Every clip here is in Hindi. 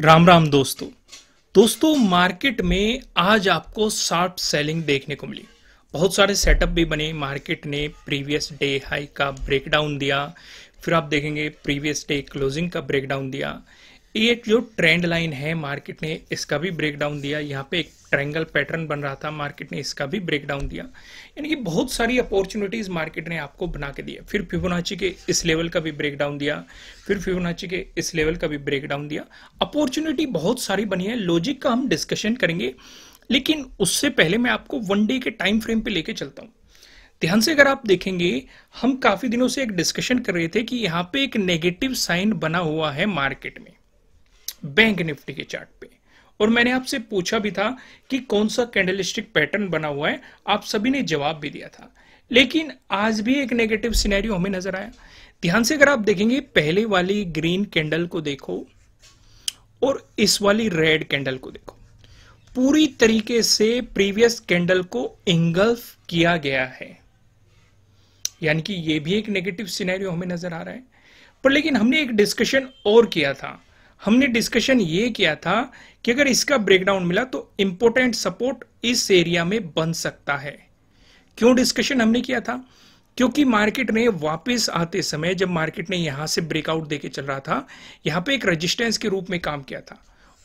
राम राम दोस्तों दोस्तों मार्केट में आज आपको शार्प सेलिंग देखने को मिली बहुत सारे सेटअप भी बने मार्केट ने प्रीवियस डे हाई का ब्रेकडाउन दिया फिर आप देखेंगे प्रीवियस डे क्लोजिंग का ब्रेकडाउन दिया ये जो ट्रेंड लाइन है मार्केट ने इसका भी ब्रेकडाउन दिया यहाँ पे एक ट्रैंगल पैटर्न बन रहा था मार्केट ने इसका भी ब्रेकडाउन दिया यानी कि बहुत सारी अपॉर्चुनिटीज मार्केट ने आपको बना के दिया फिर फिबोनाची के इस लेवल का भी ब्रेकडाउन दिया फिर फिबोनाची के इस लेवल का भी ब्रेकडाउन दिया अपॉर्चुनिटी बहुत सारी बनी है लॉजिक का हम डिस्कशन करेंगे लेकिन उससे पहले मैं आपको वन डे के टाइम फ्रेम पे लेके चलता हूँ ध्यान से अगर आप देखेंगे हम काफी दिनों से एक डिस्कशन कर रहे थे कि यहाँ पे एक नेगेटिव साइन बना हुआ है मार्केट में बैंक निफ्टी के चार्ट पे और मैंने आपसे पूछा भी था कि कौन सा कैंडलिस्टिक पैटर्न बना हुआ है आप सभी ने जवाब भी दिया था लेकिन आज भी एक नेगेटिव सिनेरियो हमें नजर आया ध्यान से अगर आप देखेंगे पहले वाली ग्रीन कैंडल को देखो और इस वाली रेड कैंडल को देखो पूरी तरीके से प्रीवियस कैंडल को इंगल्फ किया गया है यानी कि यह भी एक नेगेटिव सिनेरियो हमें नजर आ रहा है पर लेकिन हमने एक डिस्कशन और किया था हमने डिस्कशन ये किया था कि अगर इसका ब्रेकडाउन मिला तो इंपोर्टेंट सपोर्ट इस एरिया में बन सकता है क्यों डिस्कशन हमने किया था क्योंकि मार्केट ने वापस आते समय जब मार्केट ने यहां से ब्रेकआउट देके चल रहा था यहां पे एक रेजिस्टेंस के रूप में काम किया था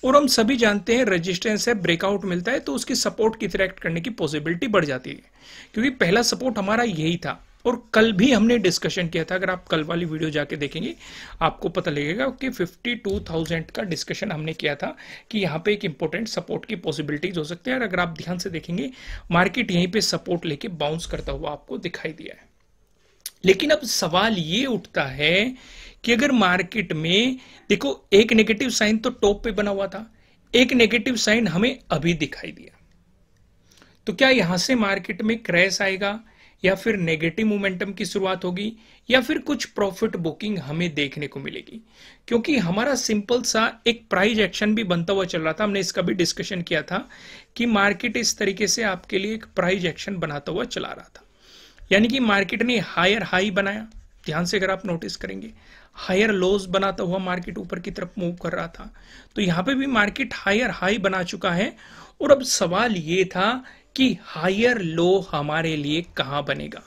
और हम सभी जानते हैं रेजिस्टेंस है ब्रेकआउट मिलता है तो उसकी सपोर्ट की तरह करने की पॉसिबिलिटी बढ़ जाती है क्योंकि पहला सपोर्ट हमारा यही था और कल भी हमने डिस्कशन किया था अगर आप कल वाली वीडियो जाके देखेंगे आपको पता लगेगा कि 52,000 का डिस्कशन हमने किया था कि यहाँ पे एक इंपॉर्टेंट सपोर्ट की पॉसिबिलिटीज हो सकती है और अगर आप ध्यान से देखेंगे मार्केट यहीं पे सपोर्ट लेके बाउंस करता हुआ आपको दिखाई दिया है लेकिन अब सवाल ये उठता है कि अगर मार्केट में देखो एक नेगेटिव साइन तो टॉप पे बना हुआ था एक नेगेटिव साइन हमें अभी दिखाई दिया तो क्या यहां से मार्केट में क्रैश आएगा या फिर नेगेटिव मोमेंटम की शुरुआत होगी या फिर कुछ प्रॉफिट बुकिंग हमें देखने को मिलेगी क्योंकि हमारा सिंपल सा एक प्राइज एक्शन भी बनता हुआ चल रहा था हमने इसका भी डिस्कशन किया था कि मार्केट इस तरीके से आपके लिए एक प्राइज एक्शन बनाता हुआ चला रहा था यानी कि मार्केट ने हायर हाई बनाया ध्यान से अगर आप नोटिस करेंगे हायर लोज बनाता हुआ मार्केट ऊपर की तरफ मूव कर रहा था तो यहाँ पे भी मार्केट हायर हाई बना चुका है और अब सवाल ये था कि हायर लो हमारे लिए कहाँ बनेगा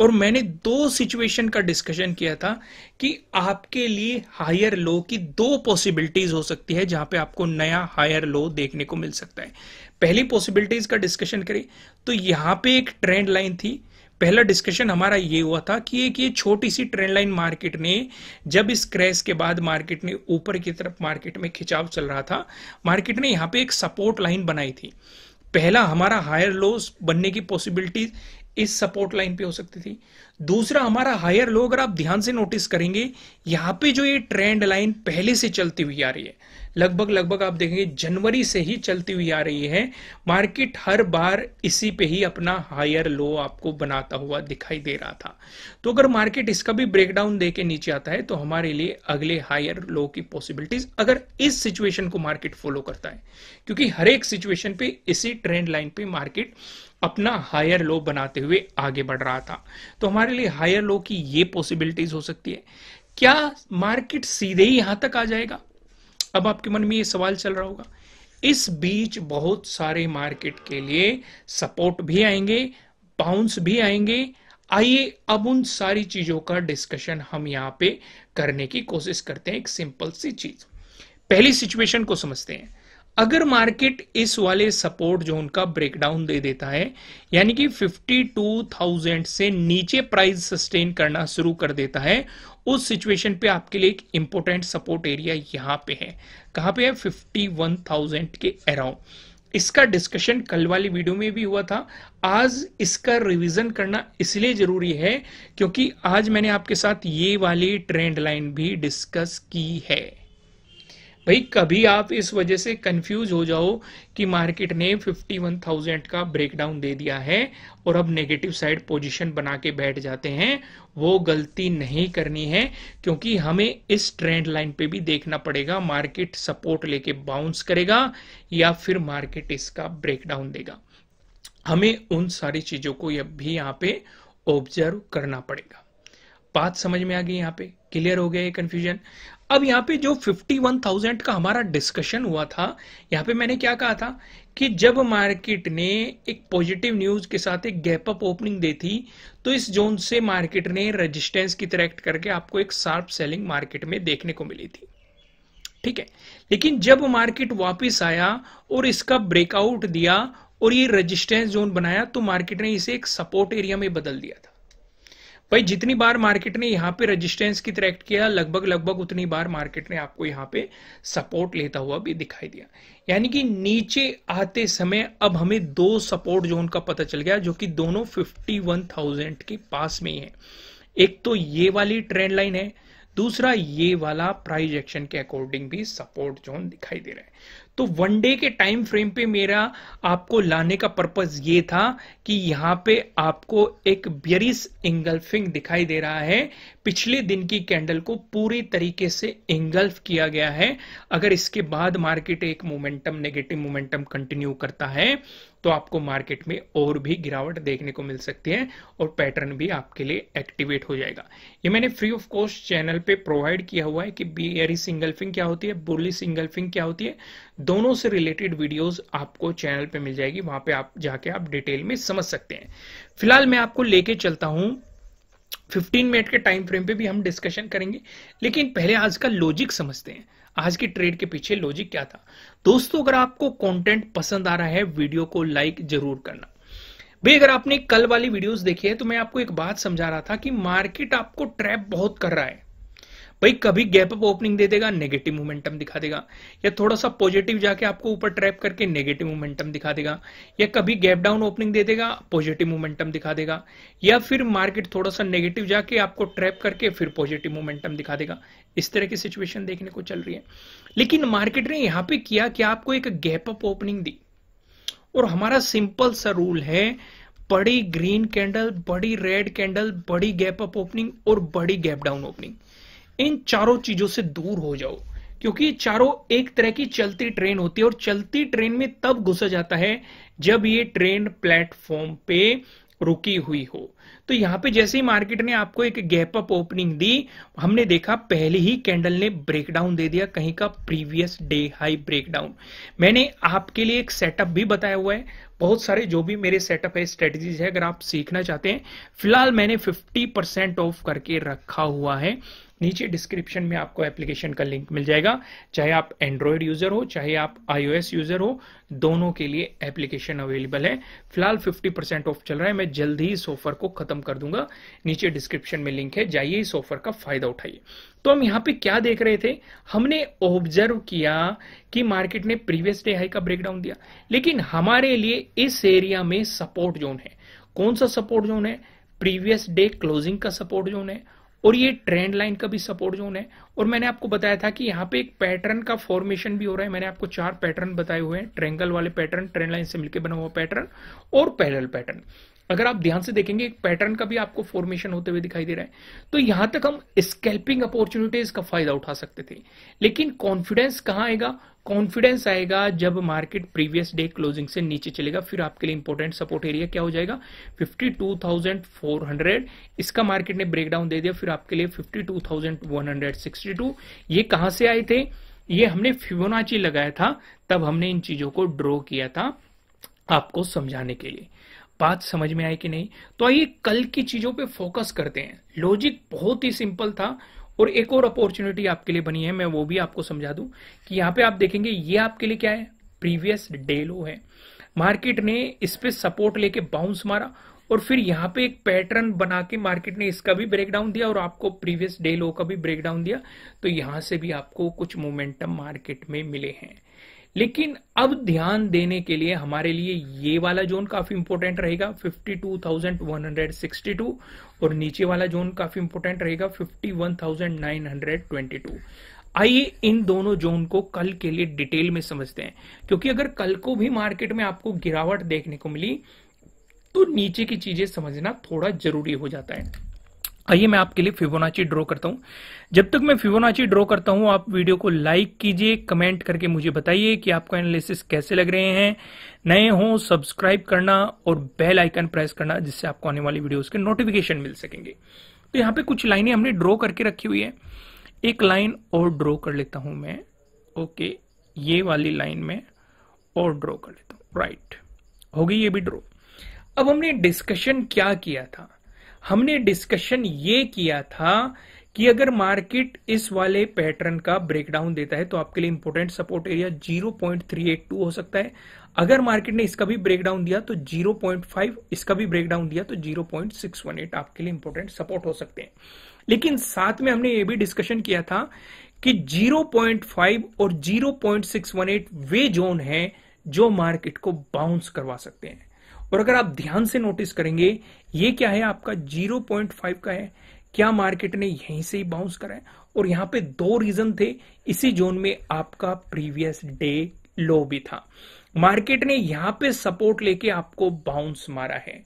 और मैंने दो सिचुएशन का डिस्कशन किया था कि आपके लिए हायर लो की दो पॉसिबिलिटीज हो सकती है जहां पे आपको नया हायर लो देखने को मिल सकता है पहली पॉसिबिलिटीज का डिस्कशन करें तो यहां पे एक ट्रेंड लाइन थी पहला डिस्कशन हमारा ये हुआ था कि एक ये छोटी सी ट्रेंड लाइन मार्केट ने जब इस क्रैश के बाद मार्केट ने ऊपर की तरफ मार्केट में खिंचाव चल रहा था मार्केट ने यहाँ पे एक सपोर्ट लाइन बनाई थी पहला हमारा हायर लोस बनने की पॉसिबिलिटी इस सपोर्ट लाइन पे हो सकती थी दूसरा हमारा हायर लो अगर आप ध्यान से नोटिस करेंगे यहाँ पे जो ये ट्रेंड लाइन पहले से चलती हुई आ रही है लगभग लगभग आप देखेंगे जनवरी से ही चलती हुई आ रही है मार्केट हर बार इसी पे ही अपना हायर लो आपको बनाता हुआ दिखाई दे रहा था तो अगर मार्केट इसका भी ब्रेकडाउन दे के नीचे आता है तो हमारे लिए अगले हायर लो की पॉसिबिलिटीज अगर इस सिचुएशन को मार्केट फॉलो करता है क्योंकि हर एक सिचुएशन पे इसी ट्रेंड लाइन पे मार्केट अपना हायर लो बनाते हुए आगे बढ़ रहा था तो हमारे लिए हायर लो की ये पॉसिबिलिटीज हो सकती है क्या मार्केट सीधे ही यहां तक आ जाएगा अब आपके मन में ये सवाल चल रहा होगा इस बीच बहुत सारे मार्केट के लिए सपोर्ट भी आएंगे बाउंस भी आएंगे आइए अब उन सारी चीजों का डिस्कशन हम यहां पे करने की कोशिश करते हैं एक सिंपल सी चीज पहली सिचुएशन को समझते हैं अगर मार्केट इस वाले सपोर्ट जोन का ब्रेकडाउन दे देता है यानी कि 52,000 से नीचे प्राइस सस्टेन करना शुरू कर देता है उस सिचुएशन पे आपके लिए एक इंपॉर्टेंट सपोर्ट एरिया यहां पे है कहां पे है 51,000 के अराउंड इसका डिस्कशन कल वाली वीडियो में भी हुआ था आज इसका रिवीजन करना इसलिए जरूरी है क्योंकि आज मैंने आपके साथ ये वाली ट्रेंड लाइन भी डिस्कस की है भाई कभी आप इस वजह से कंफ्यूज हो जाओ कि मार्केट ने 51,000 का ब्रेकडाउन दे दिया है और अब नेगेटिव साइड पोजीशन बना के बैठ जाते हैं वो गलती नहीं करनी है क्योंकि हमें इस ट्रेंड लाइन पे भी देखना पड़ेगा मार्केट सपोर्ट लेके बाउंस करेगा या फिर मार्केट इसका ब्रेकडाउन देगा हमें उन सारी चीजों को अब भी यहाँ पे ऑब्जर्व करना पड़ेगा बात समझ में आ गई यहाँ पे क्लियर हो गया ये कंफ्यूजन अब यहाँ पे जो 51,000 का हमारा डिस्कशन हुआ था यहाँ पे मैंने क्या कहा था कि जब मार्केट ने एक पॉजिटिव न्यूज के साथ एक गैप अप ओपनिंग दी थी तो इस जोन से मार्केट ने रेजिस्टेंस की तरह एक्ट करके आपको एक शार्प सेलिंग मार्केट में देखने को मिली थी ठीक है लेकिन जब मार्केट वापस आया और इसका ब्रेकआउट दिया और ये रजिस्टेंस जोन बनाया तो मार्केट ने इसे एक सपोर्ट एरिया में बदल दिया था भाई जितनी बार मार्केट ने यहाँ पे रेजिस्टेंस की तरह किया लगभग लगभग उतनी बार मार्केट ने आपको यहाँ पे सपोर्ट लेता हुआ भी दिखाई दिया यानी कि नीचे आते समय अब हमें दो सपोर्ट जोन का पता चल गया जो कि दोनों फिफ्टी वन थाउजेंड के पास में ही है एक तो ये वाली ट्रेंड लाइन है दूसरा ये वाला प्राइज एक्शन के अकॉर्डिंग भी सपोर्ट जोन दिखाई दे रहा है तो वन डे के टाइम फ्रेम पे मेरा आपको लाने का पर्पज ये था कि यहाँ पे आपको एक बियरिस एंगल्फिंग दिखाई दे रहा है पिछले दिन की कैंडल को पूरी तरीके से एंगल्फ किया गया है अगर इसके बाद मार्केट एक मोमेंटम नेगेटिव मोमेंटम कंटिन्यू करता है तो आपको मार्केट में और भी गिरावट देखने को मिल सकती है और पैटर्न भी आपके लिए एक्टिवेट हो जाएगा ये मैंने फ्री ऑफ कॉस्ट चैनल पे प्रोवाइड किया हुआ है कि बियरी सिंगल्फिंग e क्या होती है बुली सिंगल्फिंग क्या होती है दोनों से रिलेटेड वीडियोस आपको चैनल पे मिल जाएगी वहां पे आप जाके आप डिटेल में समझ सकते हैं फिलहाल मैं आपको लेके चलता हूं 15 मिनट के टाइम फ्रेम पे भी हम डिस्कशन करेंगे लेकिन पहले आज का लॉजिक समझते हैं आज की ट्रेड के पीछे लॉजिक क्या था दोस्तों अगर आपको कंटेंट पसंद आ रहा है वीडियो को लाइक जरूर करना भाई अगर आपने कल वाली वीडियोस देखी है तो मैं आपको एक बात समझा रहा था कि मार्केट आपको ट्रैप बहुत कर रहा है भाई कभी गैप अप ओपनिंग दे देगा नेगेटिव मोमेंटम दिखा देगा या थोड़ा सा पॉजिटिव जाके आपको ऊपर ट्रैप करके नेगेटिव मोमेंटम दिखा देगा या कभी गैप डाउन ओपनिंग दे देगा पॉजिटिव मोमेंटम दिखा देगा या फिर मार्केट थोड़ा सा नेगेटिव जाके आपको ट्रैप करके फिर पॉजिटिव मोमेंटम दिखा देगा इस तरह की सिचुएशन देखने को चल रही है लेकिन मार्केट ने यहां पे किया कि आपको एक गैप अप ओपनिंग दी और हमारा सिंपल सा रूल है बड़ी ग्रीन कैंडल बड़ी रेड कैंडल बड़ी गैप अप ओपनिंग और बड़ी गैप डाउन ओपनिंग इन चारों चीजों से दूर हो जाओ क्योंकि चारों एक तरह की चलती ट्रेन होती है और चलती ट्रेन में तब घुसा जाता है जब ये ट्रेन प्लेटफॉर्म पे रुकी हुई हो तो यहां पे जैसे ही मार्केट ने आपको एक गैप अप ओपनिंग दी हमने देखा पहले ही कैंडल ने ब्रेकडाउन दे दिया कहीं का प्रीवियस डे हाई ब्रेकडाउन मैंने आपके लिए एक सेटअप भी बताया हुआ है बहुत सारे जो भी मेरे सेटअप है स्ट्रेटजीज है अगर आप सीखना चाहते हैं फिलहाल मैंने 50% ऑफ करके रखा हुआ है नीचे डिस्क्रिप्शन में आपको एप्लीकेशन का लिंक मिल जाएगा चाहे आप एंड्रॉयड यूज़र हो चाहे आप आईओएस यूज़र हो दोनों के लिए एप्लीकेशन अवेलेबल है फिलहाल 50 परसेंट ऑफ चल रहा है मैं जल्द ही इस ऑफर को ख़त्म कर दूंगा नीचे डिस्क्रिप्शन में लिंक है जाइए इस ऑफर का फ़ायदा उठाइए तो हम यहाँ पे क्या देख रहे थे हमने ऑब्जर्व किया कि मार्केट ने प्रीवियस डे हाई का ब्रेकडाउन दिया लेकिन हमारे लिए इस एरिया में सपोर्ट जोन है कौन सा सपोर्ट जोन है प्रीवियस डे क्लोजिंग का सपोर्ट जोन है और ये ट्रेंड लाइन का भी सपोर्ट जोन है और मैंने आपको बताया था कि यहाँ पे एक पैटर्न का फॉर्मेशन भी हो रहा है मैंने आपको चार पैटर्न बताए हुए हैं ट्रेंगल वाले पैटर्न ट्रेंड लाइन से मिलकर बना हुआ पैटर्न और पैरल पैटर्न अगर आप ध्यान से देखेंगे एक पैटर्न का भी आपको फॉर्मेशन होते हुए दिखाई दे रहा है तो यहां तक हम स्केल्पिंग अपॉर्चुनिटीज का फायदा उठा सकते थे लेकिन कॉन्फिडेंस कहां आएगा कॉन्फिडेंस आएगा जब मार्केट प्रीवियस डे क्लोजिंग से नीचे चलेगा फिर आपके लिए इंपॉर्टेंट सपोर्ट एरिया क्या हो जाएगा 52,400 इसका मार्केट ने ब्रेकडाउन दे दिया फिर आपके लिए 52,162 ये कहां से आए थे ये हमने फिबोनाची लगाया था तब हमने इन चीजों को ड्रॉ किया था आपको समझाने के लिए बात समझ में आई कि नहीं तो आइए कल की चीजों पे फोकस करते हैं लॉजिक बहुत ही सिंपल था और एक और अपॉर्चुनिटी आपके लिए बनी है मैं वो भी आपको समझा दूं कि यहाँ पे आप देखेंगे ये आपके लिए क्या है प्रीवियस डे लो है मार्केट ने इस पे सपोर्ट लेके बाउंस मारा और फिर यहाँ पे एक पैटर्न बना के मार्केट ने इसका भी ब्रेकडाउन दिया और आपको प्रीवियस डे लो का भी ब्रेकडाउन दिया तो यहां से भी आपको कुछ मोमेंटम मार्केट में मिले हैं लेकिन अब ध्यान देने के लिए हमारे लिए ये वाला जोन काफी इंपोर्टेंट रहेगा 52,162 और नीचे वाला जोन काफी इंपोर्टेंट रहेगा 51,922 आइए इन दोनों जोन को कल के लिए डिटेल में समझते हैं क्योंकि अगर कल को भी मार्केट में आपको गिरावट देखने को मिली तो नीचे की चीजें समझना थोड़ा जरूरी हो जाता है आइए मैं आपके लिए फिबोनाची ड्रॉ करता हूं जब तक मैं फिबोनाची ड्रॉ करता हूं आप वीडियो को लाइक कीजिए कमेंट करके मुझे बताइए कि आपको एनालिसिस कैसे लग रहे हैं नए हों सब्सक्राइब करना और बेल आइकन प्रेस करना जिससे आपको आने वाली वीडियोस के नोटिफिकेशन मिल सकेंगे तो यहां पे कुछ लाइनें हमने ड्रॉ करके रखी हुई है एक लाइन और ड्रॉ कर लेता हूं मैं ओके ये वाली लाइन में और ड्रॉ कर लेता हूं राइट हो गई ये भी ड्रॉ अब हमने डिस्कशन क्या किया था हमने डिस्कशन ये किया था कि अगर मार्केट इस वाले पैटर्न का ब्रेकडाउन देता है तो आपके लिए इंपोर्टेंट सपोर्ट एरिया 0.382 हो सकता है अगर मार्केट ने इसका भी ब्रेकडाउन दिया तो 0.5 इसका भी ब्रेकडाउन दिया तो 0.618 आपके लिए इंपोर्टेंट सपोर्ट हो सकते हैं लेकिन साथ में हमने ये भी डिस्कशन किया था कि 0.5 और 0.618 वे जोन है जो मार्केट को बाउंस करवा सकते हैं और अगर आप ध्यान से नोटिस करेंगे ये क्या है आपका 0.5 का है क्या मार्केट ने यहीं से ही बाउंस करा है और यहाँ पे दो रीजन थे इसी जोन में आपका प्रीवियस डे लो भी था मार्केट ने यहां पे सपोर्ट लेके आपको बाउंस मारा है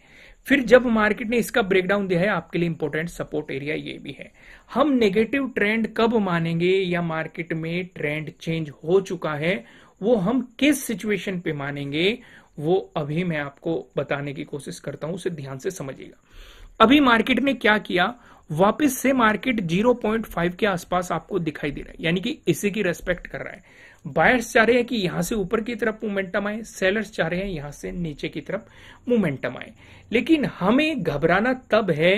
फिर जब मार्केट ने इसका ब्रेकडाउन दिया है आपके लिए इंपॉर्टेंट सपोर्ट एरिया ये भी है हम नेगेटिव ट्रेंड कब मानेंगे या मार्केट में ट्रेंड चेंज हो चुका है वो हम किस सिचुएशन पे मानेंगे वो अभी मैं आपको बताने की कोशिश करता हूं उसे ध्यान से समझिएगा अभी मार्केट ने क्या किया वापस से मार्केट 0.5 के आसपास आपको दिखाई दे रहा है यानी कि इसी की रेस्पेक्ट कर रहा है बायर्स चाह रहे हैं कि यहां से ऊपर की तरफ मोमेंटम आए सेलर्स चाह रहे हैं यहां से नीचे की तरफ मोमेंटम आए लेकिन हमें घबराना तब है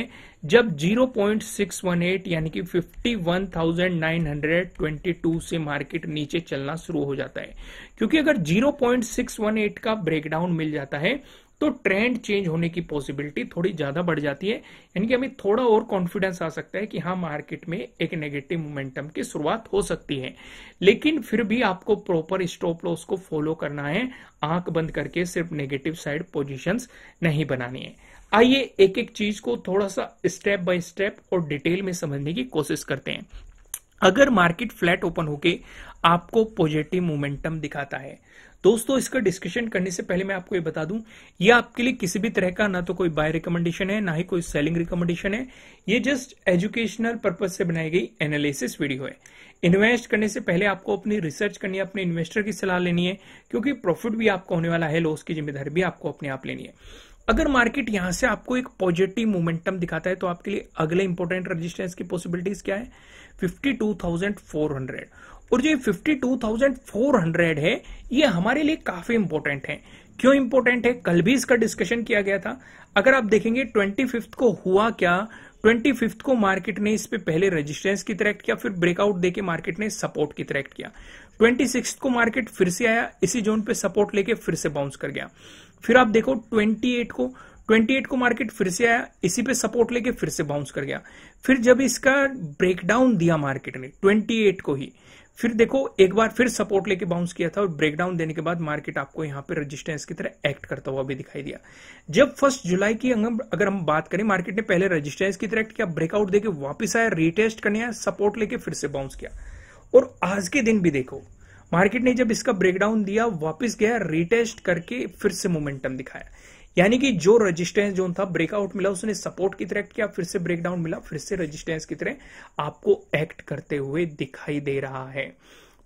जब 0.618 यानी कि 51,922 से मार्केट नीचे चलना शुरू हो जाता है क्योंकि अगर 0.618 का ब्रेकडाउन मिल जाता है तो ट्रेंड चेंज होने की पॉसिबिलिटी थोड़ी ज्यादा बढ़ जाती है यानी कि हमें थोड़ा और कॉन्फिडेंस आ सकता है कि हाँ मार्केट में एक नेगेटिव मोमेंटम की शुरुआत हो सकती है लेकिन फिर भी आपको प्रॉपर स्टॉप लॉस को फॉलो करना है आंख बंद करके सिर्फ नेगेटिव साइड पोजिशन नहीं बनानी है आइए एक एक चीज को थोड़ा सा स्टेप बाय स्टेप और डिटेल में समझने की कोशिश करते हैं अगर मार्केट फ्लैट ओपन होके आपको पॉजिटिव मोमेंटम दिखाता है दोस्तों इसका डिस्कशन करने से पहले मैं आपको ये बता दूं ये आपके लिए किसी भी तरह का ना तो कोई बाय रिकमेंडेशन है ना ही कोई सेलिंग रिकमेंडेशन है ये जस्ट एजुकेशनल पर्पज से बनाई गई एनालिसिस वीडियो है इन्वेस्ट करने से पहले आपको अपनी रिसर्च करनी है अपने इन्वेस्टर की सलाह लेनी है क्योंकि प्रॉफिट भी आपको होने वाला है लॉस की जिम्मेदारी भी आपको अपने आप लेनी है अगर मार्केट यहां से आपको एक पॉजिटिव मोमेंटम दिखाता है तो आपके लिए अगले इंपॉर्टेंट रेजिस्टेंस की पॉसिबिलिटीज क्या है हंड्रेड और जो fifty two thousand four hundred है ये हमारे लिए काफी इंपॉर्टेंट है क्यों इंपॉर्टेंट है कल भी इसका डिस्कशन किया गया था अगर आप देखेंगे ट्वेंटी फिफ्थ को हुआ क्या ट्वेंटी फिफ्थ को मार्केट ने इस पे पहले रेजिस्टेंस की तरह एक्ट किया फिर ब्रेकआउट देके मार्केट ने सपोर्ट की तरह एक्ट किया ट्वेंटी सिक्स को मार्केट फिर से आया इसी जोन पे सपोर्ट लेके फिर से बाउंस कर गया फिर आप देखो ट्वेंटी एट को 28 को मार्केट फिर से आया इसी पे सपोर्ट लेके फिर से बाउंस कर गया फिर जब इसका ब्रेकडाउन दिया मार्केट ने 28 को ही फिर देखो एक बार फिर सपोर्ट लेके बाउंस किया था और ब्रेकडाउन देने के बाद मार्केट आपको यहां पर रेजिस्टेंस की तरह एक्ट करता हुआ भी दिखाई दिया जब फर्स्ट जुलाई की अगर हम बात करें मार्केट ने पहले रेजिस्टेंस की तरह एक्ट किया ब्रेकआउट देके वापस आया रिटेस्ट करने आया सपोर्ट लेके फिर से बाउंस किया और आज के दिन भी देखो मार्केट ने जब इसका ब्रेकडाउन दिया वापस गया रिटेस्ट करके फिर से मोमेंटम दिखाया यानी कि जो रेजिस्टेंस जोन था ब्रेकआउट मिला उसने सपोर्ट की तरह एक्ट किया फिर से ब्रेकडाउन मिला फिर से रेजिस्टेंस की तरह आपको एक्ट करते हुए दिखाई दे रहा है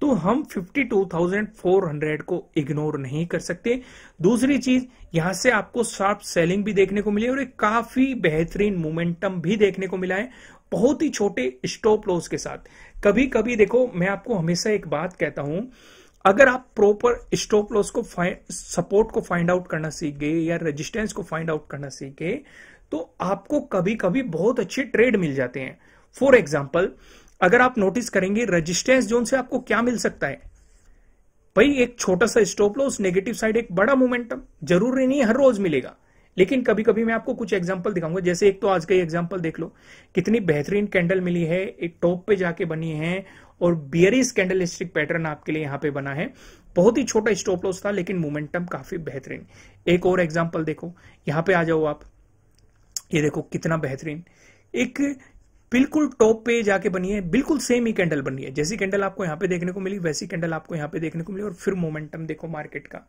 तो हम 52,400 को इग्नोर नहीं कर सकते दूसरी चीज यहां से आपको शार्प सेलिंग भी देखने को मिली और एक काफी बेहतरीन मोमेंटम भी देखने को मिला है बहुत ही छोटे स्टॉप लॉस के साथ कभी कभी देखो मैं आपको हमेशा एक बात कहता हूं अगर आप प्रॉपर स्टॉप लॉस को सपोर्ट को फाइंड आउट करना सीख गए या रेजिस्टेंस को फाइंड आउट करना सीख गए तो आपको कभी कभी बहुत अच्छे ट्रेड मिल जाते हैं फॉर एग्जाम्पल अगर आप नोटिस करेंगे रेजिस्टेंस जोन से आपको क्या मिल सकता है भाई एक छोटा सा स्टॉप लॉस नेगेटिव साइड एक बड़ा मोमेंटम जरूरी नहीं हर रोज मिलेगा लेकिन कभी कभी मैं आपको कुछ एग्जाम्पल दिखाऊंगा जैसे एक तो आज का एग्जाम्पल देख लो कितनी बेहतरीन कैंडल मिली है एक टॉप पे जाके बनी है और बियरी कैंडलिस्टिक पैटर्न आपके लिए यहां पे बना है बहुत ही छोटा स्टॉप लॉस था लेकिन मोमेंटम काफी बेहतरीन एक और एग्जाम्पल देखो यहां पे आ जाओ आप ये देखो कितना बेहतरीन एक बिल्कुल टॉप पे जाके बनी है बिल्कुल सेम ही कैंडल बनी है जैसी कैंडल आपको यहां पे देखने को मिली वैसी कैंडल आपको यहां पे देखने को मिली और फिर मोमेंटम देखो मार्केट का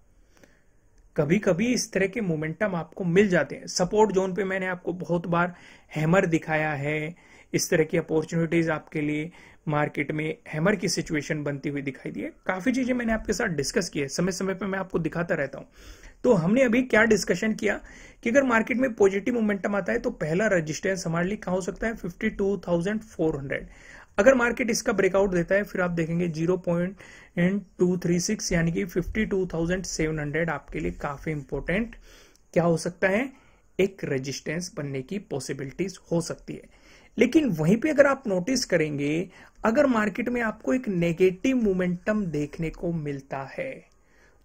कभी कभी इस तरह के मोमेंटम आपको मिल जाते हैं सपोर्ट जोन पे मैंने आपको बहुत बार हैमर दिखाया है इस तरह की अपॉर्चुनिटीज आपके लिए मार्केट में हैमर की सिचुएशन बनती हुई दिखाई दी है काफी चीजें मैंने आपके साथ डिस्कस की है समय समय पर मैं आपको दिखाता रहता हूं तो हमने अभी क्या डिस्कशन किया कि अगर मार्केट में पॉजिटिव मोमेंटम आता है तो पहला रजिस्टेंस हमारे लिए कहा हो सकता है हंड्रेड अगर मार्केट इसका ब्रेकआउट देता है फिर आप देखेंगे 0.236 यानी कि 52,700 आपके लिए काफी इंपॉर्टेंट क्या हो सकता है एक रेजिस्टेंस बनने की पॉसिबिलिटीज हो सकती है लेकिन वहीं पे अगर आप नोटिस करेंगे अगर मार्केट में आपको एक नेगेटिव मोमेंटम देखने को मिलता है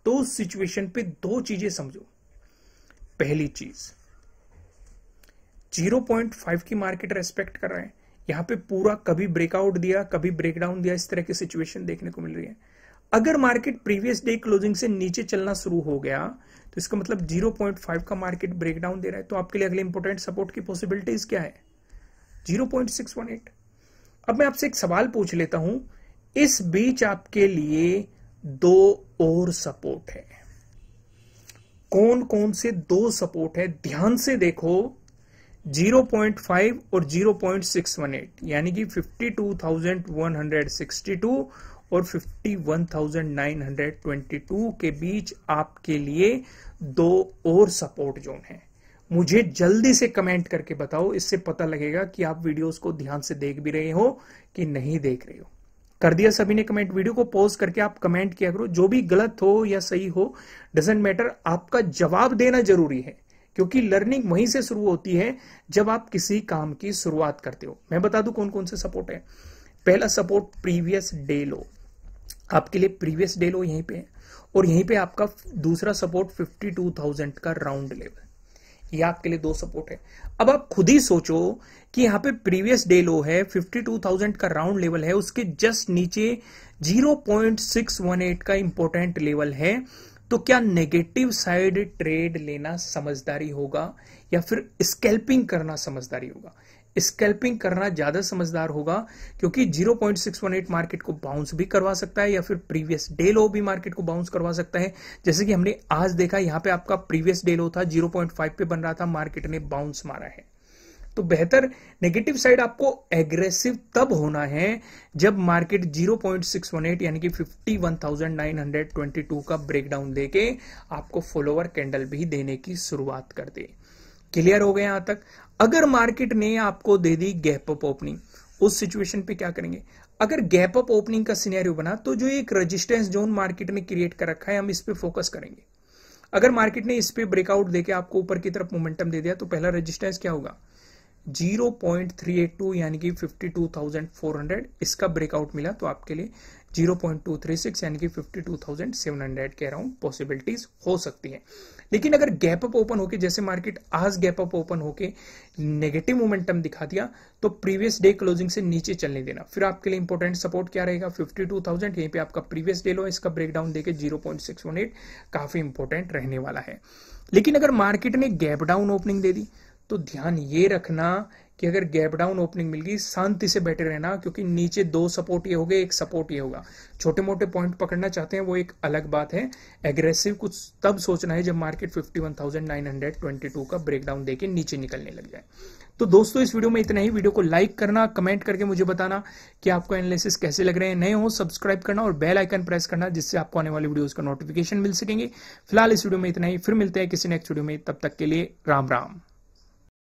तो उस सिचुएशन पे दो चीजें समझो पहली चीज 0.5 की मार्केट रेस्पेक्ट कर रहे हैं यहां पे पूरा कभी ब्रेकआउट दिया कभी ब्रेकडाउन दिया इस तरह की सिचुएशन देखने को मिल रही है अगर मार्केट प्रीवियस डे क्लोजिंग से नीचे चलना शुरू हो गया तो इसका मतलब 0.5 का मार्केट ब्रेकडाउन दे रहा है तो आपके लिए अगले इंपोर्टेंट सपोर्ट की पॉसिबिलिटीज क्या है 0.618 अब मैं आपसे एक सवाल पूछ लेता हूं इस बीच आपके लिए दो और सपोर्ट है कौन कौन से दो सपोर्ट है ध्यान से देखो 0.5 और 0.618 यानी कि 52,162 और 51,922 के बीच आपके लिए दो और सपोर्ट जोन है मुझे जल्दी से कमेंट करके बताओ इससे पता लगेगा कि आप वीडियोस को ध्यान से देख भी रहे हो कि नहीं देख रहे हो कर दिया सभी ने कमेंट वीडियो को पॉज करके आप कमेंट किया करो जो भी गलत हो या सही हो डजेंट मैटर आपका जवाब देना जरूरी है क्योंकि लर्निंग वहीं से शुरू होती है जब आप किसी काम की शुरुआत करते हो मैं बता दू कौन कौन से सपोर्ट है पहला सपोर्ट प्रीवियस डे लो आपके लिए प्रीवियस डे लो यहीं पे है और यहीं पे आपका दूसरा सपोर्ट 52,000 का राउंड लेवल ये आपके लिए दो सपोर्ट है अब आप खुद ही सोचो कि यहाँ पे प्रीवियस डे लो है 52,000 का राउंड लेवल है उसके जस्ट नीचे 0.618 का इंपॉर्टेंट लेवल है तो क्या नेगेटिव साइड ट्रेड लेना समझदारी होगा या फिर स्केल्पिंग करना समझदारी होगा स्कैल्पिंग करना ज्यादा समझदार होगा क्योंकि 0.618 मार्केट को बाउंस भी करवा सकता है या फिर प्रीवियस डे लो भी मार्केट को बाउंस करवा सकता है जैसे कि हमने आज देखा यहां पे आपका प्रीवियस डे लो था 0.5 पे बन रहा था मार्केट ने बाउंस मारा है तो बेहतर नेगेटिव साइड आपको एग्रेसिव तब होना है जब मार्केट 0.618 यानी कि 51,922 का ब्रेकडाउन देके आपको फॉलोवर कैंडल भी देने की शुरुआत कर दे क्लियर हो गए यहां तक अगर मार्केट ने आपको दे दी गैप अप ओपनिंग उस सिचुएशन पे क्या करेंगे अगर गैप अप ओपनिंग का सिनेरियो बना तो जो एक रेजिस्टेंस जोन मार्केट ने क्रिएट कर रखा है हम इस पर फोकस करेंगे अगर मार्केट ने इस पर ब्रेकआउट देकर आपको ऊपर की तरफ मोमेंटम दे दिया तो पहला रेजिस्टेंस क्या होगा 0.382 यानी कि 52,400 इसका ब्रेकआउट मिला तो आपके लिए zero point two three six यानी कि fifty two thousand seven hundred possibilities हो सकती है लेकिन अगर गैप अप ओपन होके जैसे मार्केट आज गैप अप ओपन होके नेगेटिव मोमेंटम दिखा दिया तो प्रीवियस डे क्लोजिंग से नीचे चलने देना फिर आपके लिए इंपॉर्टेंट सपोर्ट क्या रहेगा फिफ्टी टू थाउजेंड यहीं पे आपका प्रीवियस डे लो इसका ब्रेकडाउन देके zero point six one eight काफी इंपॉर्टेंट रहने वाला है लेकिन अगर मार्केट ने गैप डाउन ओपनिंग दे दी तो ध्यान ये रखना कि अगर गैप डाउन ओपनिंग मिल गई शांति से बैठे रहना क्योंकि नीचे दो सपोर्ट ये हो गए एक सपोर्ट ये होगा छोटे मोटे पॉइंट पकड़ना चाहते हैं वो एक अलग बात है एग्रेसिव कुछ तब सोचना है जब मार्केट 51,922 का ब्रेकडाउन देके नीचे निकलने लग जाए तो दोस्तों इस वीडियो में इतना ही वीडियो को लाइक करना कमेंट करके मुझे बताना कि आपको एनालिसिस कैसे लग रहे हैं नए हो सब्सक्राइब करना और बेल आइकन प्रेस करना जिससे आपको आने वाली वीडियोस का नोटिफिकेशन मिल सकेंगे फिलहाल इस वीडियो में इतना ही फिर मिलते हैं किसी नेक्स्ट वीडियो में तब तक के लिए राम राम